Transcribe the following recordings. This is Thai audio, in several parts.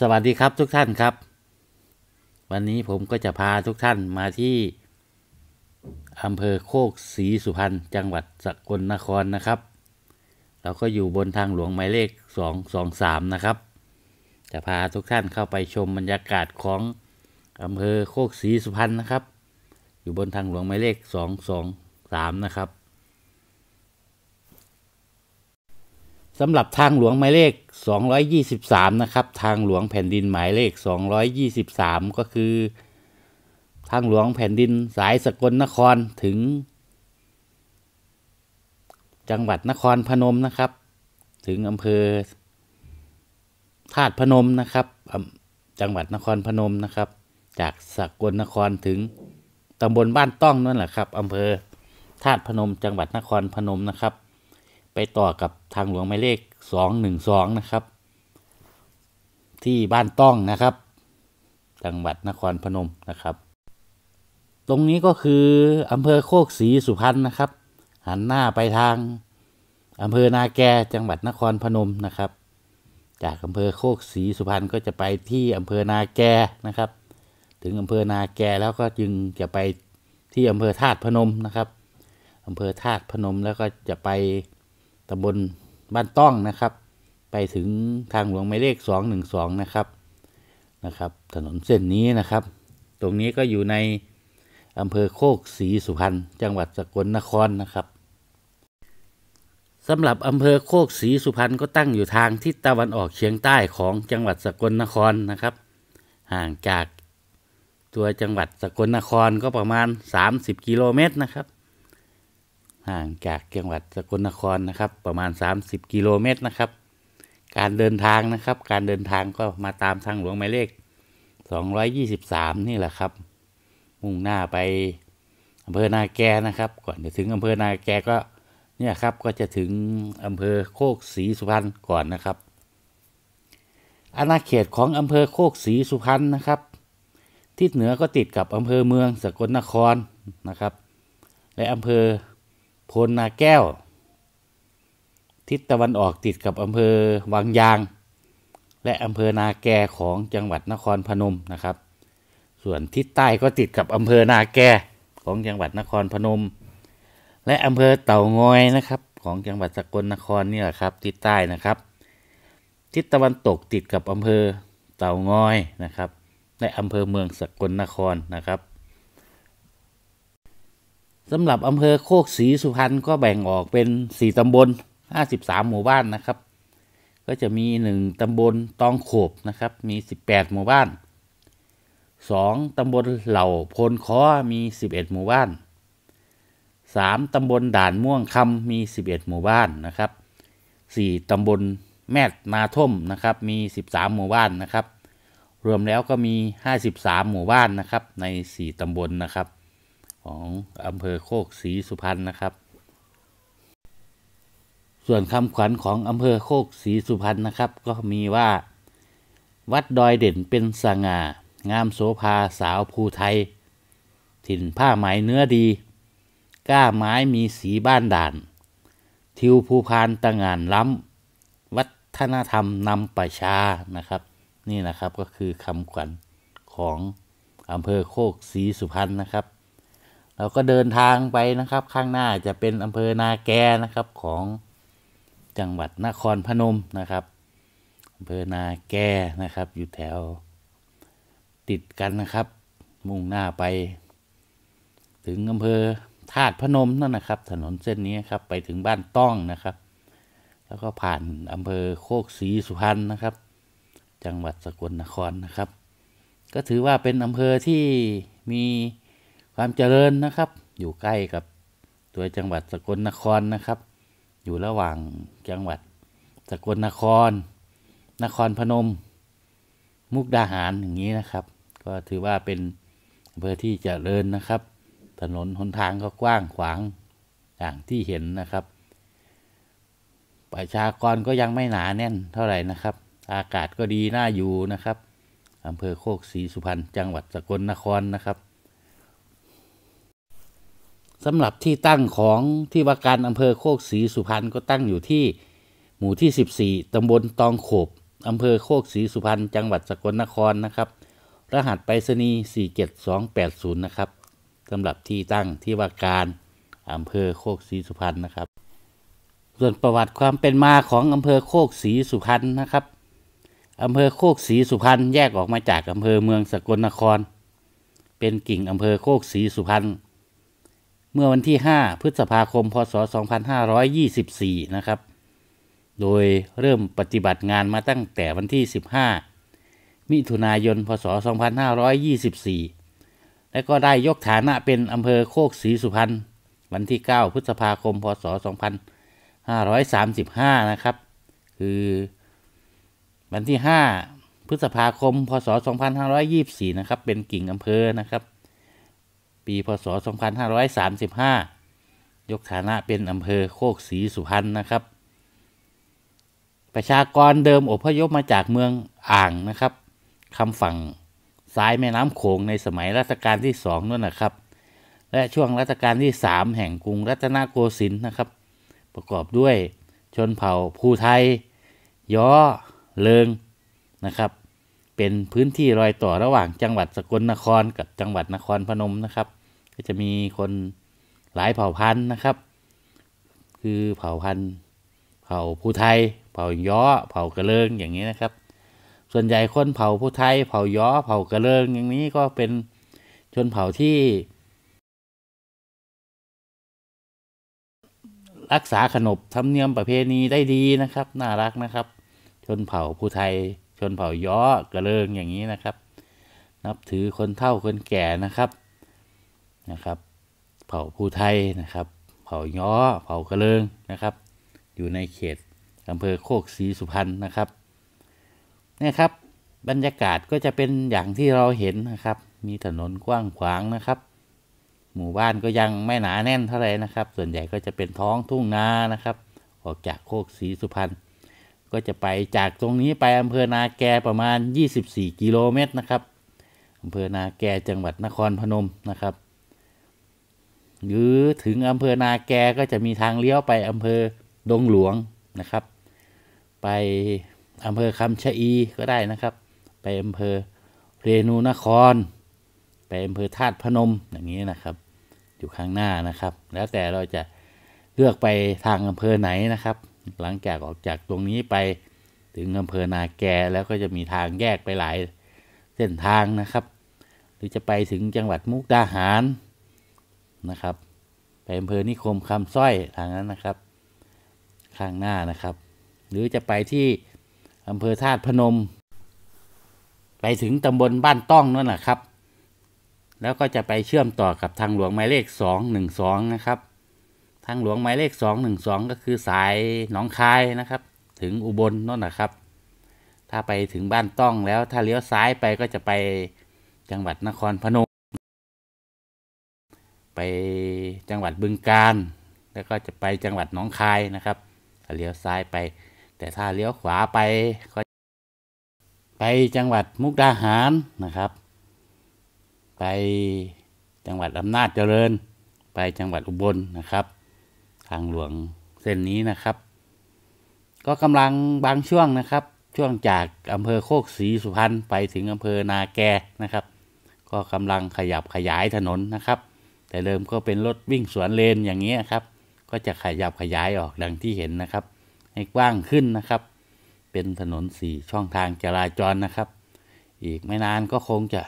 สวัสดีครับทุกท่านครับ วันนี้ผมก็จะพาทุกท่านมาที่อำเภอโคกศรีสุพรรณจังหวัดสกลนครนะครับ เราก็อยู่บนทางหลวงหมายเลข223 นะครับ จะพาทุกท่านเข้าไปชมบรรยากาศของอำเภอโคกศรีสุพรรณนะครับ อยู่บนทางหลวงหมายเลข223นะครับสำหรับทางหลวงหมายเลข 223 นะครับ ทางหลวงแผ่นดินหมายเลข 223 ก็คือทางหลวงแผ่นดิน สายสกลนครถึงจังหวัดนครพนมนะครับ ถึงอำเภอธาตุพนมนะครับ จังหวัดนครพนมนะครับ จากสกลนครถึงตำบลบ้านต้องนั่นแหละครับอำเภอธาตุพนมจังหวัดนครพนมนะครับไปต่อกับทางหลวงหมายเลข212 นะครับ ที่บ้านต้องนะครับ จังหวัดนครพนมนะครับ ตรงนี้ก็คือ อำเภอโคกศรีสุพรรณนะครับหันหน้าไปทางอำเภอนาแกจังหวัดนครพนมนะครับ จากอำเภอโคกศรีสุพรรณก็จะไปที่อำเภอนาแกนะครับ ถึงอำเภอนาแกแล้วก็จึงจะไปที่อำเภอธาตุพนมนะครับอำเภอธาตุพนมแล้วก็จะไปตำบลบ้านต้องนะครับไปถึงทางหลวงหมายเลข212นะครับนะครับ ถนนเส้นนี้นะครับ ตรงนี้ก็อยู่ในอำเภอโคกศรีสุพรรณจังหวัดสกลนครนะครับสำหรับอำเภอโคกศรีสุพรรณก็ตั้งอยู่ทางทิศตะวันออกเฉียงใต้ของจังหวัดสกลนครนะครับ ห่างจากตัวจังหวัดสกลนครก็ประมาณ 30 กิโลเมตรนะครับห่าง จากจังหวัดสกลนครนะครับ ประมาณ 30กิโลเมตรนะครับ การเดินทางนะครับการเดินทางก็มาตามทางหลวงหมายเลข 223 นี่แหละครับมุ่งหน้าไปอำเภอนาแกนะครับ ก่อนจะถึงอำเภอนาแกก็เนี่ยครับก็จะถึงอำเภอโคกศรีสุพรรณก่อนนะครับอาณาเขตของอำเภอโคกศรีสุพรรณนะครับทิศเหนือก็ติดกับอำเภอเมืองสกลนครนะครับ และอำเภอโพนนาแก้ว ทิศตะวันออกติดกับอำเภอวังยาง และอำเภอนาแกของจังหวัดนครพนมนะครับ ส่วนทิศใต้ก็ติดกับ อำเภอนาแกของจังหวัดนครพนม และ อำเภอเต่างอยนะครับ ของจังหวัดสกลนครนี่แหละครับทิศใต้นะครับ ทิศตะวันตกติดกับ อำเภอเต่างอยนะครับในอำเภอเมืองสกลนครนะครับสำหรับ อำเภอโคกศรีสุพรรณก็แบ่งออกเป็น 4 ตำบล 53 หมู่บ้านนะครับ ก็จะมี 1 ตำบลตองโขบนะครับ มี 18 หมู่บ้าน 2ตำบลเหล่าพลค้อมี 11 หมู่บ้าน 3ตำบลด่านม่วงคำมี 11 หมู่บ้านนะครับ 4 ตำบลแมดนาท่ม นะครับ มี 13 หมู่บ้านนะครับ รวมแล้วก็มี 53 หมู่บ้านนะครับ ใน 4 ตำบลนะครับของอำเภอโคกศรีสุพรรณนะครับ ส่วนคำขวัญของอำเภอโคกศรีสุพรรณนะครับก็มีว่า วัดดอยเด่นเป็นสง่า งามโสภาสาวภูไทย ถิ่นผ้าไหมเนื้อดีก้าไม้มีสีบ้านด่าน ทิวภูพานต่างานล้ำ วัฒนธรรมนำประชานะครับ นี่นะครับก็คือคำขวัญของอำเภอโคกศรีสุพรรณนะครับเราก็เดินทางไปนะครับ ข้างหน้าจะเป็นอำเภอ นาแกนะครับของจังหวัดนครพนมนะครับอำเภอนาแกนะครับ อยู่แถวติดกันนะครับ มุ่งหน้าไป ถึงอำเภอธาตุพนมนั่นนะครับ ถนนเส้นนี้ครับ ไปถึงบ้านต้องนะครับ แล้วก็ผ่านอำเภอโคกศรีสุพรรณนะครับ จังหวัดสกลนครนะครับ ก็ถือว่าเป็นอำเภอที่มีความเจริญนะครับอยู่ใกล้กับตัวจังหวัดสกลนครนะครับ อยู่ระหว่างจังหวัดสกลนคร นครพนม มุกดาหารอย่างนี้นะครับ ก็ถือว่าเป็นอำเภอที่เจริญนะครับ ถนนหนทางก็กว้างขวางอย่างที่เห็นนะครับประชากร ก็ยังไม่หนาแน่นเท่าไหร่นะครับ อากาศก็ดีน่าอยู่นะครับอำเภอโคกศรีสุพรรณจังหวัดสกลนครนะครับสำหรับที่ตั้งของที่ว่าการอำเภอโคกศรีสุพรรณก็ตั้งอยู่ที่หมู่ที่ 14ตำบลตองโขบ อำเภอโคกศรีสุพรรณ จังหวัดสกลนคร นะครับ รหัสไปรษณีย์ 47280 นะครับสำหรับที่ตั้งที่ว่าการอำเภอโคกศรีสุพรรณนะครับ ส่วนประวัติความเป็นมาของอำเภอโคกศรีสุพรรณนะครับ อำเภอโคกศรีสุพรรณแยกออกมาจากอำเภอเมืองสกลนคร เป็นกิ่งอำเภอโคกศรีสุพรรณเมื่อวันที่ 5 พฤษภาคม พศ 2524 นะครับ โดยเริ่มปฏิบัติงานมาตั้งแต่วันที่ 15 มิถุนายน พศ 2524 และก็ได้ยกฐานะเป็นอำเภอโคกศรีสุพรรณวันที่ 9 พฤษภาคม พศ2535 นะครับคือ วันที่ 5 พฤษภาคม พศ 2524 นะครับ เป็นกิ่งอำเภอ นะครับปีพศ 2535 ยกฐานะเป็นอำเภอโคกศรีสุพรรณนะครับ ประชากรเดิมอพยพมาจากเมืองอ่างนะครับคำฝั่งซ้ายแม่น้ำโขงในสมัยรัชกาลที่สองนั่นนะครับ และช่วงรัชกาลที่ 3 แห่งกรุงรัตนโกสินทร์นะครับ ประกอบด้วยชนเผ่าภูไทยย้อเลิงนะครับ เป็นพื้นที่รอยต่อระหว่างจังหวัดสกลนครกับจังหวัดนครพนมนะครับก็จะมีคนหลายเผ่าพันธุ์นะครับ คือเผ่าพันธุ์เผ่าผู้ไทย เผ่าย้อเผ่ากระเลิงอย่างนี้นะครับ ส่วนใหญ่คนเผ่าผู้ไทย เผ่าย้อเผ่ากระเลิงอย่างนี้ก็เป็นชนเผ่าที่ รักษาขนบธรรมเนียมประเพณีได้ดีนะครับ น่ารักนะครับ ชนเผ่าผู้ไทย ชนเผ่าย้อกระเลิงอย่างนี้นะครับ นับถือคนเฒ่าคนแก่นะครับนะครับเผ่าภูไทยนะครับ เผ่าย้อเผ่ากระเลิงนะครับ อยู่ในเขตอำเภอโคกศรีสุพรรณนะครับนี่ครับ บรรยากาศก็จะเป็นอย่างที่เราเห็นนะครับ มีถนนกว้างขวางนะครับ หมู่บ้านก็ยังไม่หนาแน่นเท่าไหร่นะครับส่วนใหญ่ก็จะเป็นท้องทุ่งนานะครับ ออกจากโคกศรีสุพรรณก็จะไปจากตรงนี้ไปอำเภอนาแกประมาณ 24กิโลเมตรนะครับอำเภอนาแกจังหวัดนครพนมนะครับหรือถึงอำเภอนาแกก็จะมีทางเลี้ยวไปอำเภอดงหลวงนะครับ ไปอำเภอคำชะอีก็ได้นะครับ ไปอำเภอเรนูนคร ไปอำเภอธาตุพนมอย่างนี้นะครับอยู่ข้างหน้านะครับ แล้วแต่เราจะเลือกไปทางอำเภอไหนนะครับ หลังจากออกจากตรงนี้ไปถึงอำเภอนาแกแล้วก็จะมีทางแยกไปหลายเส้นทางนะครับ หรือจะไปถึงจังหวัดมุกดาหารนะครับไปอำเภอนิคมคำสร้อยทางนั้นนะครับ ข้างหน้านะครับ หรือจะไปที่อำเภอธาตุพนม ไปถึงตำบลบ้านต้องนั่นแหละครับแล้วก็จะไปเชื่อมต่อกับทางหลวงหมายเลข 212นะครับทางหลวงหมายเลข 212 ก็คือสายหนองคายนะครับถึงอุบลนั่นแหละครับ ถ้าไปถึงบ้านต้องแล้วถ้าเลี้ยวซ้ายไปก็จะไปจังหวัดนครพนไปจังหวัดบึงการแล้วก็จะไปจังหวัดหนองคายนะครับเลี้ยวซ้ายไป แต่ถ้าเลี้ยวขวาไป ก็ไปจังหวัดมุกดาหารนะครับ ไปจังหวัดอำนาจเจริญ ไปจังหวัดอุบลนะครับ ทางหลวงเส้นนี้นะครับ ก็กำลังบางช่วงนะครับ ช่วงจากอำเภอโคกศรีสุพรรณไปถึงอำเภอนาแกนะครับ ก็กำลังขยับขยายถนนนะครับแต่เดิมก็เป็นรถวิ่งสวนเลนอย่างนี้ครับ ก็จะขยับขยายออกดังที่เห็นนะครับ ให้กว้างขึ้นนะครับ เป็นถนนสี่ช่องทางจราจรนะครับ อีกไม่นานก็คงจะ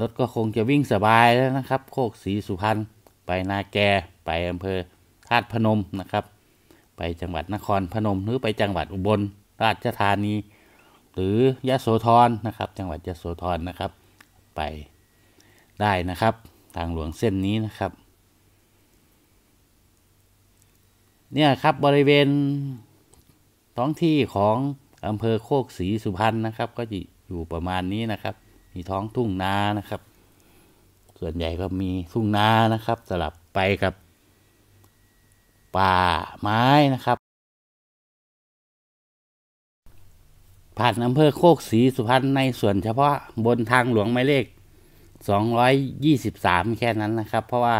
รถก็คงจะวิ่งสบายแล้วนะครับ โคกศรีสุพรรณไปนาแกไปอำเภอธาตุพนมนะครับ ไปจังหวัดนครพนมหรือไปจังหวัดอุบลราชธานี หรือยะโสธรนะครับ จังหวัดยะโสธรนะครับไปได้นะครับทางหลวงเส้นนี้นะครับ เนี่ยครับบริเวณท้องที่ของอำเภอโคกศรีสุพรรณนะครับก็จะอยู่ประมาณนี้นะครับมีท้องทุ่งนานะครับ ส่วนใหญ่ก็มีทุ่งนานะครับ สลับไปกับป่าไม้นะครับผ่านอำเภอโคกศรีสุพรรณในส่วนเฉพาะบนทางหลวงหมายเลขสสอองร้ยยี่ิบสามแค่นั้นนะครับ เพราะว่า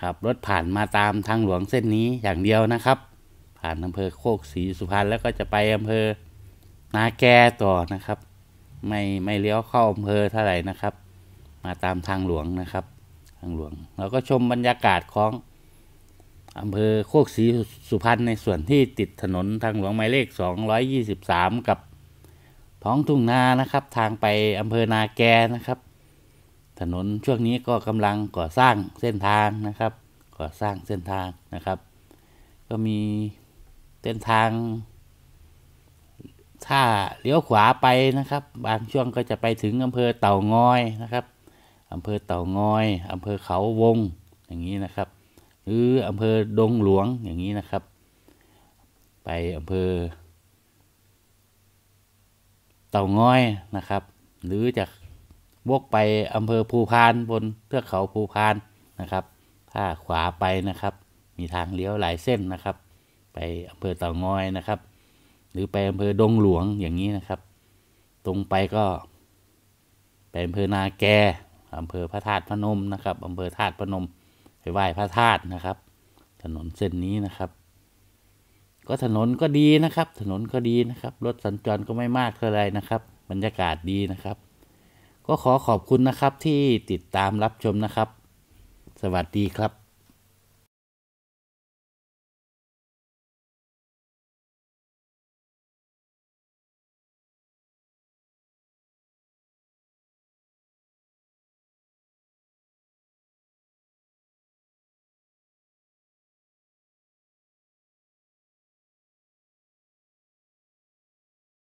ขับรถผ่านมาตามทางหลวงเส้นนี้อย่างเดียวนะครับ ผ่านอำเภอโคกศรีสุพรรณแล้วก็จะไปอำเภอนาแกต่อนะครับ ไม่ไม่เลี้ยวเข้าอำเภอเท่าไหร่นะครับ มาตามทางหลวงนะครับ ทางหลวง เราก็ชมบรรยากาศของอำเภอโคกศรีสุพรรณในส่วนที่ติดถนนทางหลวงหมายเลข 223 กับท้องทุ่งนานะครับ ทางไปอำเภอนาแกนะครับถนนช่วงนี้ก็กำลังก่อสร้างเส้นทางนะครับ ก่อสร้างเส้นทางนะครับ ก็มีเส้นทาง ถ้าเลี้ยวขวาไปนะครับ บางช่วงก็จะไปถึงอำเภอเต่างอยนะครับอำเภอเต่างอยอำเภอเขาวงอย่างนี้นะครับ หรืออำเภอดงหลวงอย่างนี้นะครับ ไปอำเภอ เต่างอยนะครับ หรือจากวกไปอำเภอภูพานบนเทือกเขาภูพานนะครับ ถ้าขวาไปนะครับ มีทางเลี้ยวหลายเส้นนะครับ ไปอำเภอเต่างอยนะครับ หรือไปอำเภอดงหลวงอย่างนี้นะครับ ตรงไปก็ไปอำเภอนาแกอำเภอพระธาตุพนมนะครับอำเภอธาตุพนมไปไหว้พระธาตุนะครับ ถนนเส้นนี้นะครับ ก็ถนนก็ดีนะครับ ถนนก็ดีนะครับรถสัญจรก็ไม่มากเท่าไรนะครับ บรรยากาศดีนะครับก็ขอขอบคุณนะครับที่ติดตามรับชมนะครับ สวัสดีครับ